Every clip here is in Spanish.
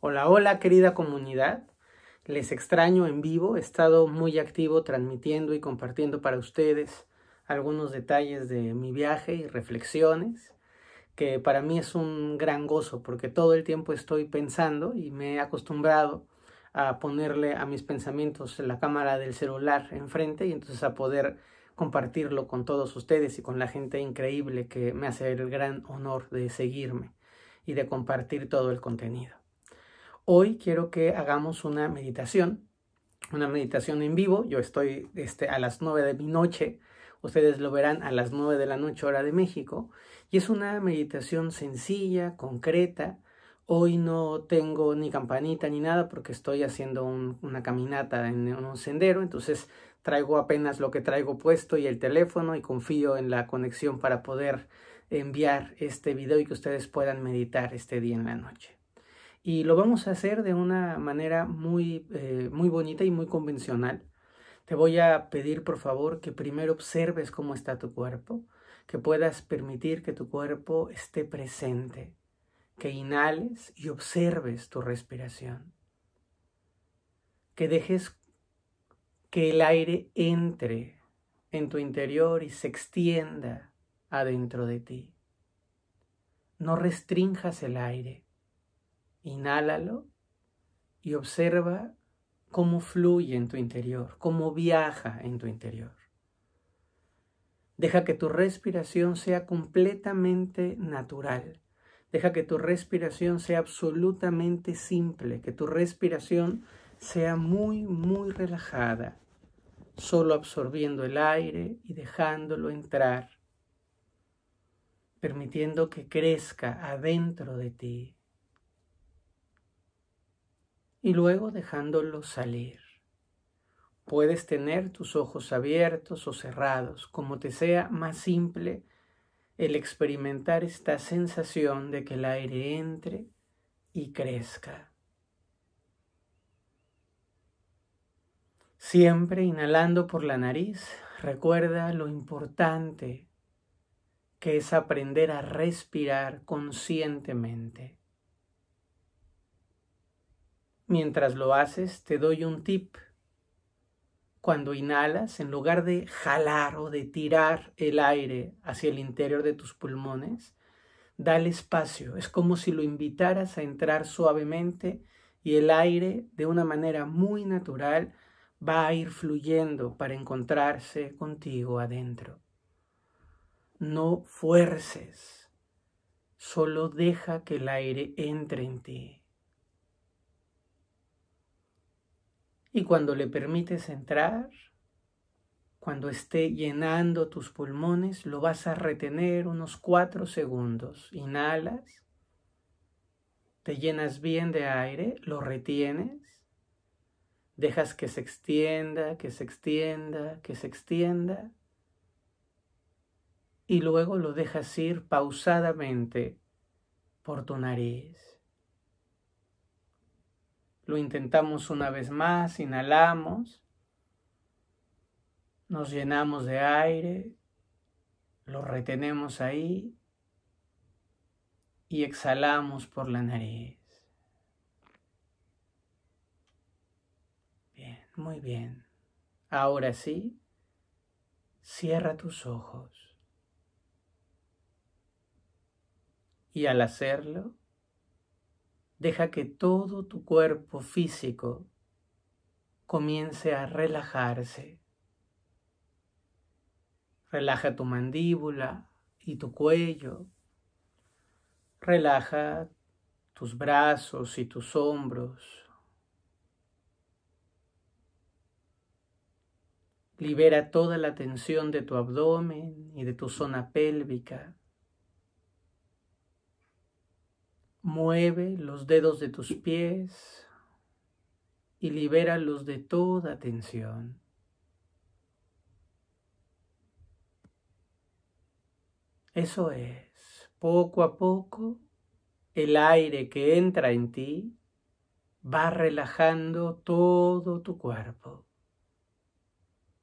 Hola, hola querida comunidad. Les extraño en vivo, he estado muy activo transmitiendo y compartiendo para ustedes algunos detalles de mi viaje y reflexiones, que para mí es un gran gozo porque todo el tiempo estoy pensando y me he acostumbrado a ponerle a mis pensamientos la cámara del celular enfrente y entonces a poder compartirlo con todos ustedes y con la gente increíble que me hace el gran honor de seguirme y de compartir todo el contenido. Hoy quiero que hagamos una meditación, una meditación en vivo. Yo estoy este, a las 9 de mi noche, ustedes lo verán a las 9 de la noche hora de México, y es una meditación sencilla, concreta. Hoy no tengo ni campanita ni nada porque estoy haciendo una caminata en un sendero, entonces traigo apenas lo que traigo puesto y el teléfono y confío en la conexión para poder enviar este video y que ustedes puedan meditar este día en la noche y lo vamos a hacer de una manera muy, eh, muy bonita y muy convencional. Te voy a pedir por favor que primero observes cómo está tu cuerpo, que puedas permitir que tu cuerpo esté presente, que inhales y observes tu respiración, que dejes que el aire entre en tu interior y se extienda adentro de ti. No restrinjas el aire, Inhálalo y observa cómo fluye en tu interior, cómo viaja en tu interior. Deja que tu respiración sea completamente natural. Deja que tu respiración sea absolutamente simple, que tu respiración sea muy, muy relajada, solo absorbiendo el aire y dejándolo entrar, permitiendo que crezca adentro de ti, y luego dejándolo salir. Puedes tener tus ojos abiertos o cerrados, como te sea más simple el experimentar esta sensación de que el aire entre y crezca. Siempre inhalando por la nariz, recuerda lo importante que es aprender a respirar conscientemente. Mientras lo haces, te doy un tip. Cuando inhalas, en lugar de jalar o de tirar el aire hacia el interior de tus pulmones, dale espacio. Es como si lo invitaras a entrar suavemente y el aire, de una manera muy natural, va a ir fluyendo para encontrarse contigo adentro. No fuerces, solo deja que el aire entre en ti. Y cuando le permites entrar, cuando esté llenando tus pulmones, lo vas a retener unos cuatro segundos. Inhalas, te llenas bien de aire, lo retienes, dejas que se extienda, que se extienda, que se extienda, y luego lo dejas ir pausadamente por tu nariz intentamos una vez más, inhalamos, nos llenamos de aire, lo retenemos ahí y exhalamos por la nariz. Bien, muy bien. Ahora sí, cierra tus ojos. Y al hacerlo, Deja que todo tu cuerpo físico comience a relajarse. Relaja tu mandíbula y tu cuello. Relaja tus brazos y tus hombros. Libera toda la tensión de tu abdomen y de tu zona pélvica. Mueve los dedos de tus pies y libéralos de toda tensión. Eso es, poco a poco, el aire que entra en ti va relajando todo tu cuerpo.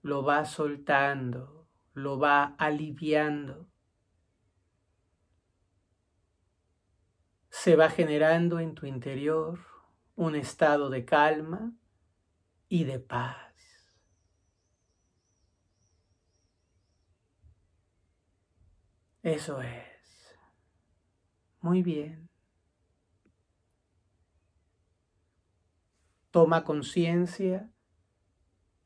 Lo va soltando, lo va aliviando. se va generando en tu interior un estado de calma y de paz. Eso es. Muy bien. Toma conciencia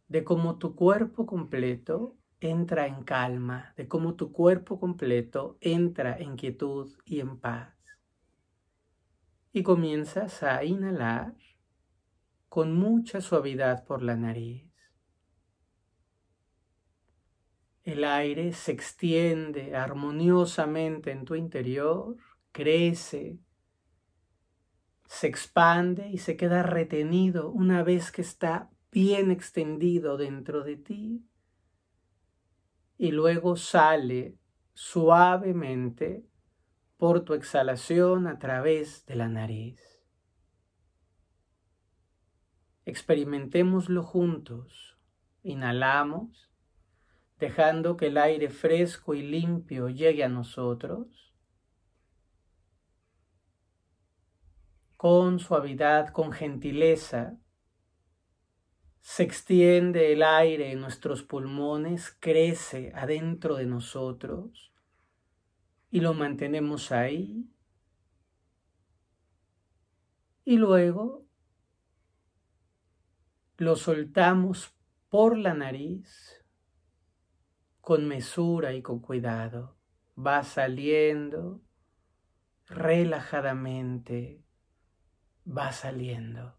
de cómo tu cuerpo completo entra en calma, de cómo tu cuerpo completo entra en quietud y en paz y comienzas a inhalar con mucha suavidad por la nariz. El aire se extiende armoniosamente en tu interior, crece, se expande y se queda retenido una vez que está bien extendido dentro de ti y luego sale suavemente por tu exhalación a través de la nariz. Experimentémoslo juntos. Inhalamos, dejando que el aire fresco y limpio llegue a nosotros. Con suavidad, con gentileza, se extiende el aire en nuestros pulmones, crece adentro de nosotros, y lo mantenemos ahí. Y luego lo soltamos por la nariz con mesura y con cuidado. Va saliendo relajadamente, va saliendo.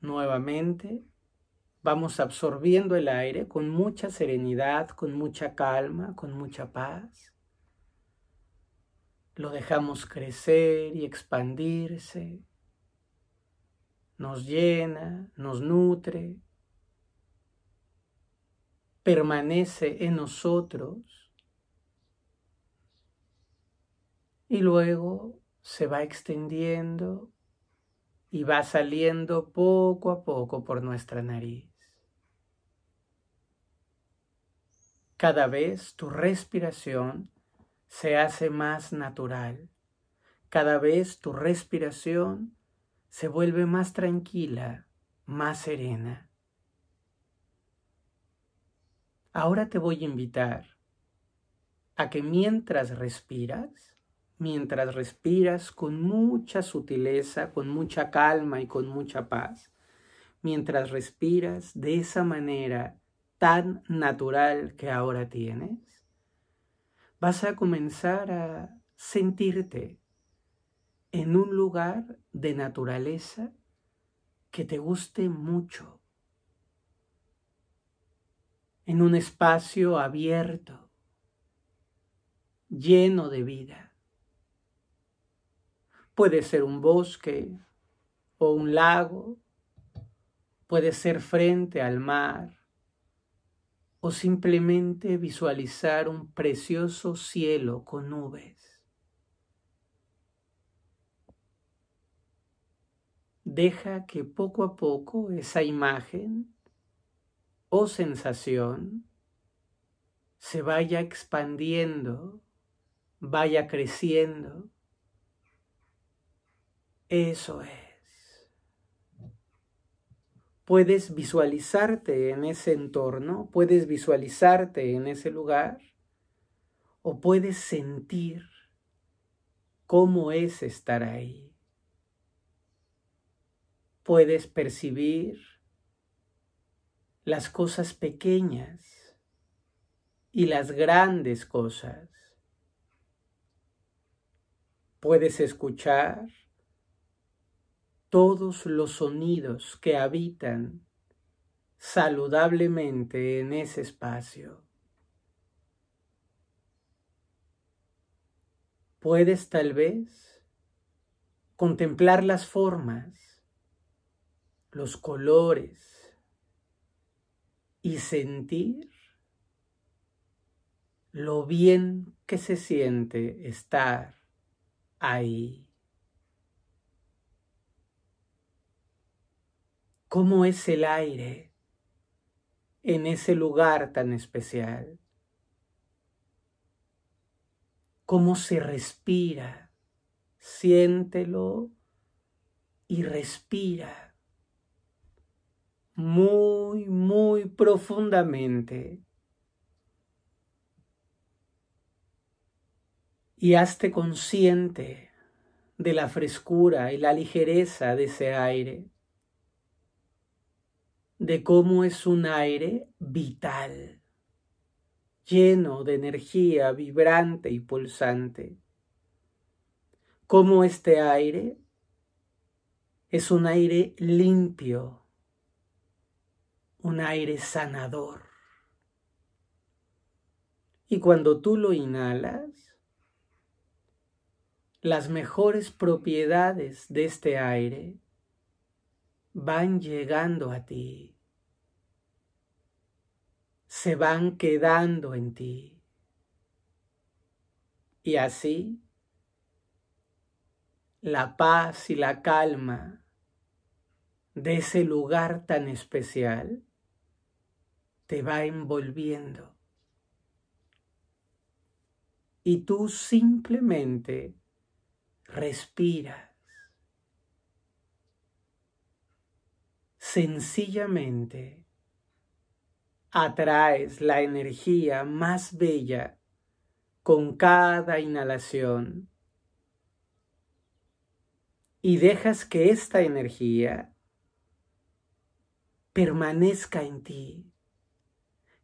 Nuevamente vamos absorbiendo el aire con mucha serenidad, con mucha calma, con mucha paz. Lo dejamos crecer y expandirse. Nos llena, nos nutre. Permanece en nosotros. Y luego se va extendiendo y va saliendo poco a poco por nuestra nariz. Cada vez tu respiración se hace más natural. Cada vez tu respiración se vuelve más tranquila, más serena. Ahora te voy a invitar a que mientras respiras, mientras respiras con mucha sutileza, con mucha calma y con mucha paz, mientras respiras de esa manera tan natural que ahora tienes, vas a comenzar a sentirte en un lugar de naturaleza que te guste mucho, en un espacio abierto, lleno de vida. Puede ser un bosque o un lago, puede ser frente al mar, o simplemente visualizar un precioso cielo con nubes. Deja que poco a poco esa imagen o sensación se vaya expandiendo, vaya creciendo. Eso es puedes visualizarte en ese entorno, puedes visualizarte en ese lugar o puedes sentir cómo es estar ahí. Puedes percibir las cosas pequeñas y las grandes cosas. Puedes escuchar todos los sonidos que habitan saludablemente en ese espacio. Puedes tal vez contemplar las formas, los colores y sentir lo bien que se siente estar ahí. cómo es el aire en ese lugar tan especial, cómo se respira, siéntelo y respira muy, muy profundamente. Y hazte consciente de la frescura y la ligereza de ese aire de cómo es un aire vital, lleno de energía vibrante y pulsante. Cómo este aire es un aire limpio, un aire sanador. Y cuando tú lo inhalas, las mejores propiedades de este aire van llegando a ti, se van quedando en ti. Y así, la paz y la calma de ese lugar tan especial te va envolviendo. Y tú simplemente Respiras. sencillamente atraes la energía más bella con cada inhalación y dejas que esta energía permanezca en ti,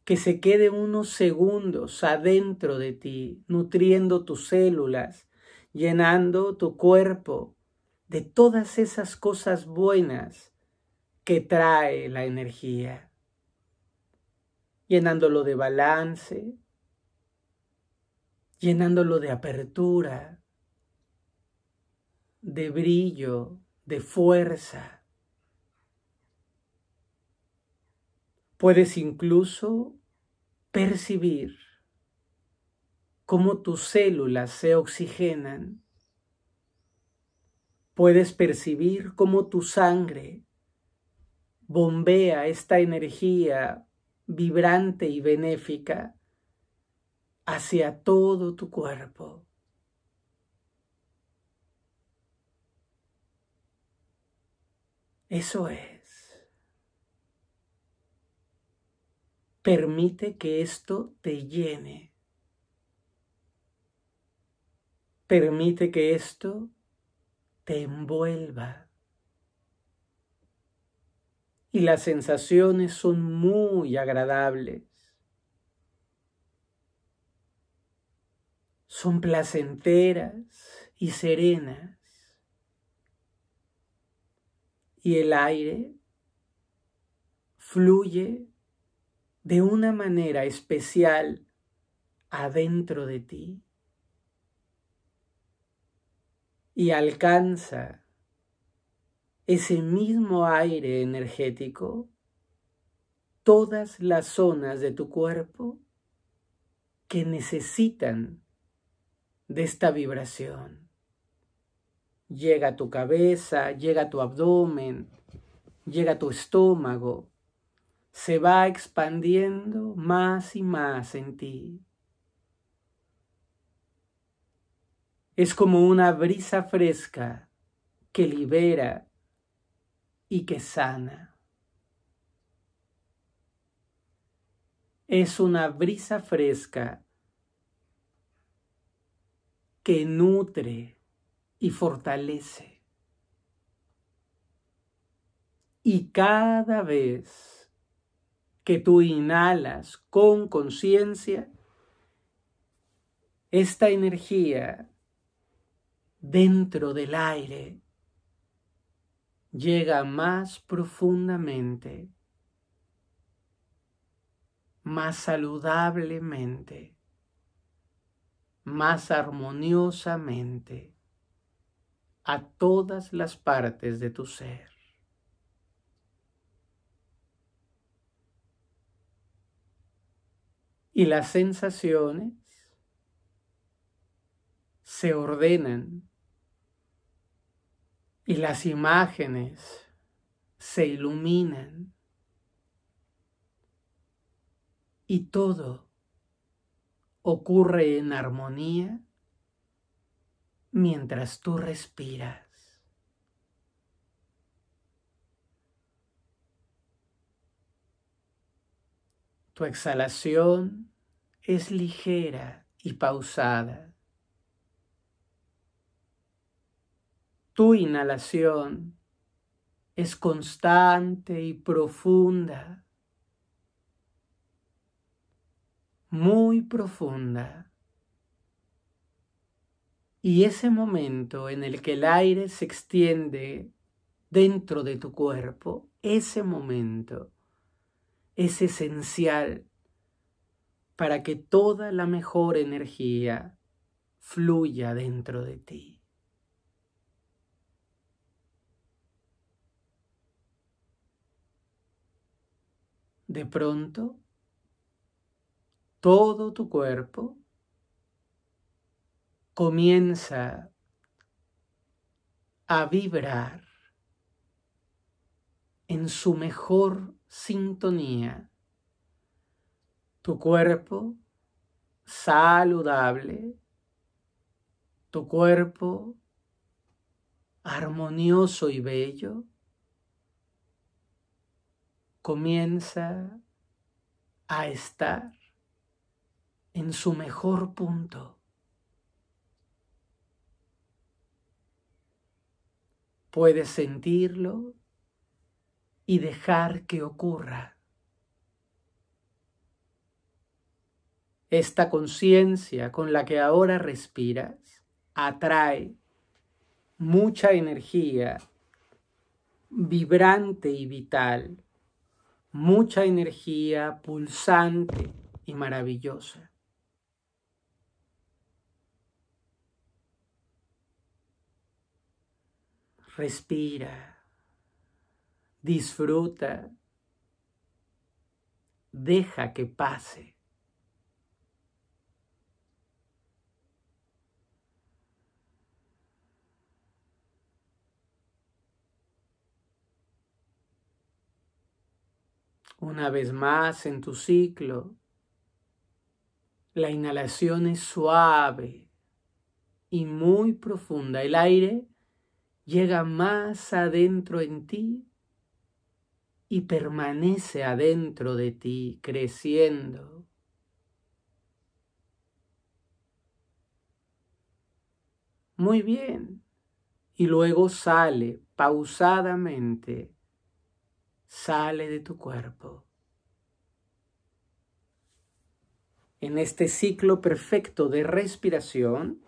que se quede unos segundos adentro de ti, nutriendo tus células, llenando tu cuerpo de todas esas cosas buenas que trae la energía, llenándolo de balance, llenándolo de apertura, de brillo, de fuerza. Puedes incluso percibir cómo tus células se oxigenan. Puedes percibir cómo tu sangre bombea esta energía vibrante y benéfica hacia todo tu cuerpo. Eso es. Permite que esto te llene. Permite que esto te envuelva y las sensaciones son muy agradables. Son placenteras y serenas. Y el aire fluye de una manera especial adentro de ti y alcanza ese mismo aire energético todas las zonas de tu cuerpo que necesitan de esta vibración. Llega a tu cabeza, llega a tu abdomen, llega a tu estómago, se va expandiendo más y más en ti. Es como una brisa fresca que libera y que sana. Es una brisa fresca que nutre y fortalece. Y cada vez que tú inhalas con conciencia, esta energía dentro del aire llega más profundamente, más saludablemente, más armoniosamente a todas las partes de tu ser. Y las sensaciones se ordenan y las imágenes se iluminan y todo ocurre en armonía mientras tú respiras. Tu exhalación es ligera y pausada. Tu inhalación es constante y profunda, muy profunda. Y ese momento en el que el aire se extiende dentro de tu cuerpo, ese momento es esencial para que toda la mejor energía fluya dentro de ti. de pronto todo tu cuerpo comienza a vibrar en su mejor sintonía. Tu cuerpo saludable, tu cuerpo armonioso y bello, comienza a estar en su mejor punto. Puedes sentirlo y dejar que ocurra. Esta conciencia con la que ahora respiras atrae mucha energía vibrante y vital mucha energía pulsante y maravillosa. Respira, disfruta, deja que pase. Una vez más en tu ciclo, la inhalación es suave y muy profunda. El aire llega más adentro en ti y permanece adentro de ti creciendo. Muy bien. Y luego sale pausadamente sale de tu cuerpo. En este ciclo perfecto de respiración,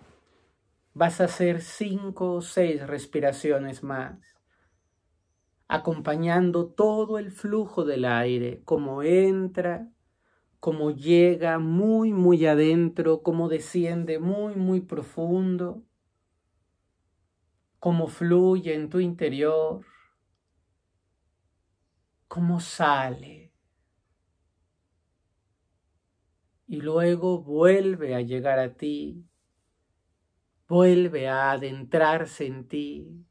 vas a hacer cinco o seis respiraciones más, acompañando todo el flujo del aire, como entra, como llega muy, muy adentro, como desciende muy, muy profundo, como fluye en tu interior cómo sale. Y luego vuelve a llegar a ti, vuelve a adentrarse en ti.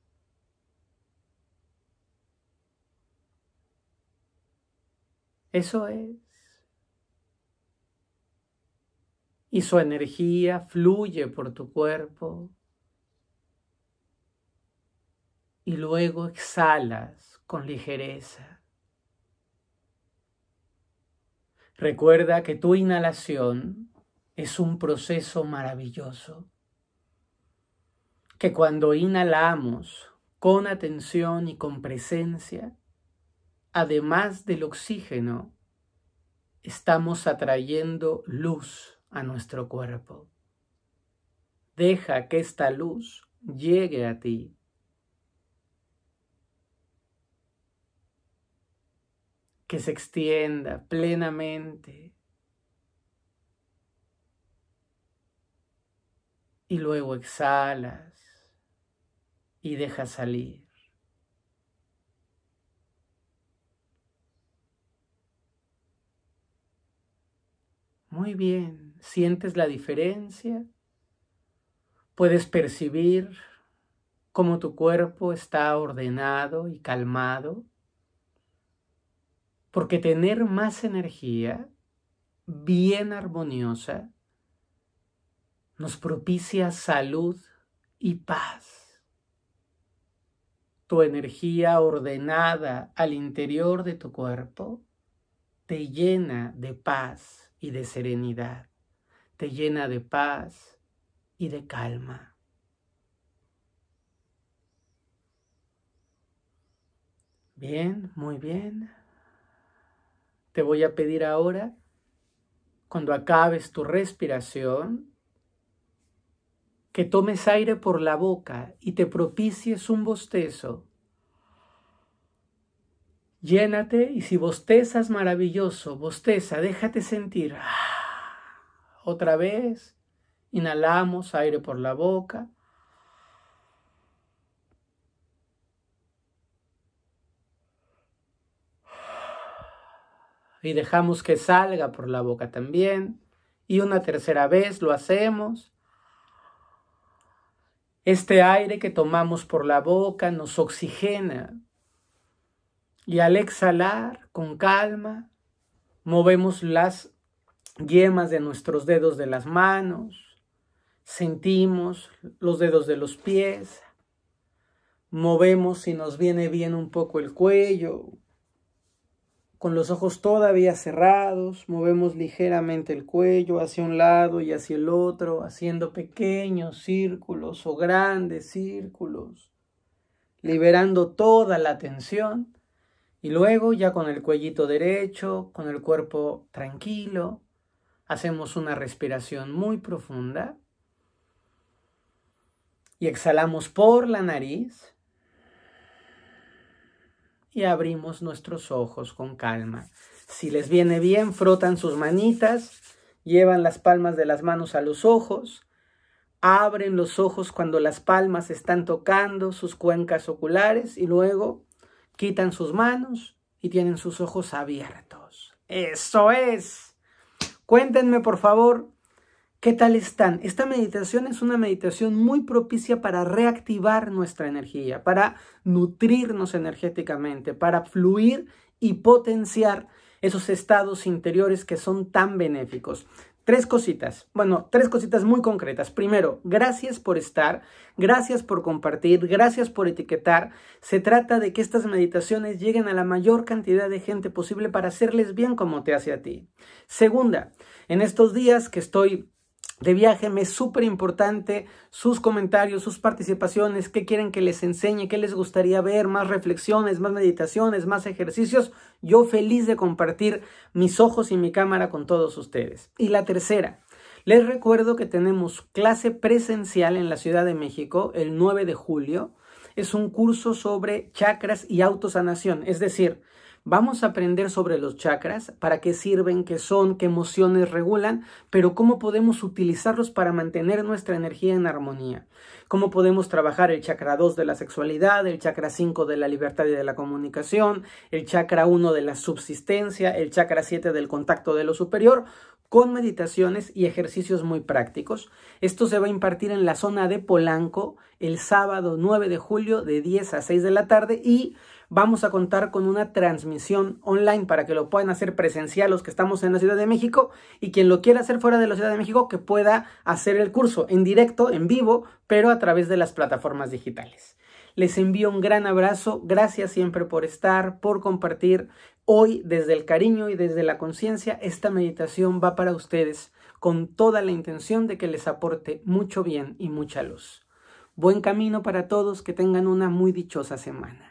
Eso es. Y su energía fluye por tu cuerpo. Y luego exhalas con ligereza. Recuerda que tu inhalación es un proceso maravilloso, que cuando inhalamos con atención y con presencia, además del oxígeno, estamos atrayendo luz a nuestro cuerpo. Deja que esta luz llegue a ti que se extienda plenamente. Y luego exhalas y dejas salir. Muy bien, ¿sientes la diferencia? ¿Puedes percibir cómo tu cuerpo está ordenado y calmado? Porque tener más energía bien armoniosa nos propicia salud y paz. Tu energía ordenada al interior de tu cuerpo te llena de paz y de serenidad, te llena de paz y de calma. Bien, muy bien. Te voy a pedir ahora, cuando acabes tu respiración, que tomes aire por la boca y te propicies un bostezo. Llénate y si bostezas maravilloso, bosteza, déjate sentir. Ah, otra vez, inhalamos aire por la boca. y dejamos que salga por la boca también. Y una tercera vez lo hacemos. Este aire que tomamos por la boca nos oxigena. Y al exhalar, con calma, movemos las yemas de nuestros dedos de las manos, sentimos los dedos de los pies, movemos si nos viene bien un poco el cuello, con los ojos todavía cerrados, movemos ligeramente el cuello hacia un lado y hacia el otro, haciendo pequeños círculos o grandes círculos, liberando toda la tensión. Y luego, ya con el cuellito derecho, con el cuerpo tranquilo, hacemos una respiración muy profunda y exhalamos por la nariz y abrimos nuestros ojos con calma. Si les viene bien, frotan sus manitas, llevan las palmas de las manos a los ojos, abren los ojos cuando las palmas están tocando sus cuencas oculares y luego quitan sus manos y tienen sus ojos abiertos. Eso es. Cuéntenme por favor ¿Qué tal están? Esta meditación es una meditación muy propicia para reactivar nuestra energía, para nutrirnos energéticamente, para fluir y potenciar esos estados interiores que son tan benéficos. Tres cositas, bueno, tres cositas muy concretas. Primero, gracias por estar, gracias por compartir, gracias por etiquetar. Se trata de que estas meditaciones lleguen a la mayor cantidad de gente posible para hacerles bien como te hace a ti. Segunda, en estos días que estoy de viaje. Me es súper importante sus comentarios, sus participaciones, qué quieren que les enseñe, qué les gustaría ver, más reflexiones, más meditaciones, más ejercicios. Yo feliz de compartir mis ojos y mi cámara con todos ustedes. Y la tercera, les recuerdo que tenemos clase presencial en la Ciudad de México el 9 de julio. Es un curso sobre chakras y autosanación, es decir, Vamos a aprender sobre los chakras, para qué sirven, qué son, qué emociones regulan, pero cómo podemos utilizarlos para mantener nuestra energía en armonía. Cómo podemos trabajar el chakra 2 de la sexualidad, el chakra 5 de la libertad y de la comunicación, el chakra 1 de la subsistencia, el chakra 7 del contacto de lo superior, con meditaciones y ejercicios muy prácticos. Esto se va a impartir en la zona de Polanco el sábado 9 de julio de 10 a 6 de la tarde y Vamos a contar con una transmisión online para que lo puedan hacer presencial los que estamos en la Ciudad de México y quien lo quiera hacer fuera de la Ciudad de México que pueda hacer el curso en directo, en vivo, pero a través de las plataformas digitales. Les envío un gran abrazo, gracias siempre por estar, por compartir. Hoy, desde el cariño y desde la conciencia, esta meditación va para ustedes con toda la intención de que les aporte mucho bien y mucha luz. Buen camino para todos, que tengan una muy dichosa semana.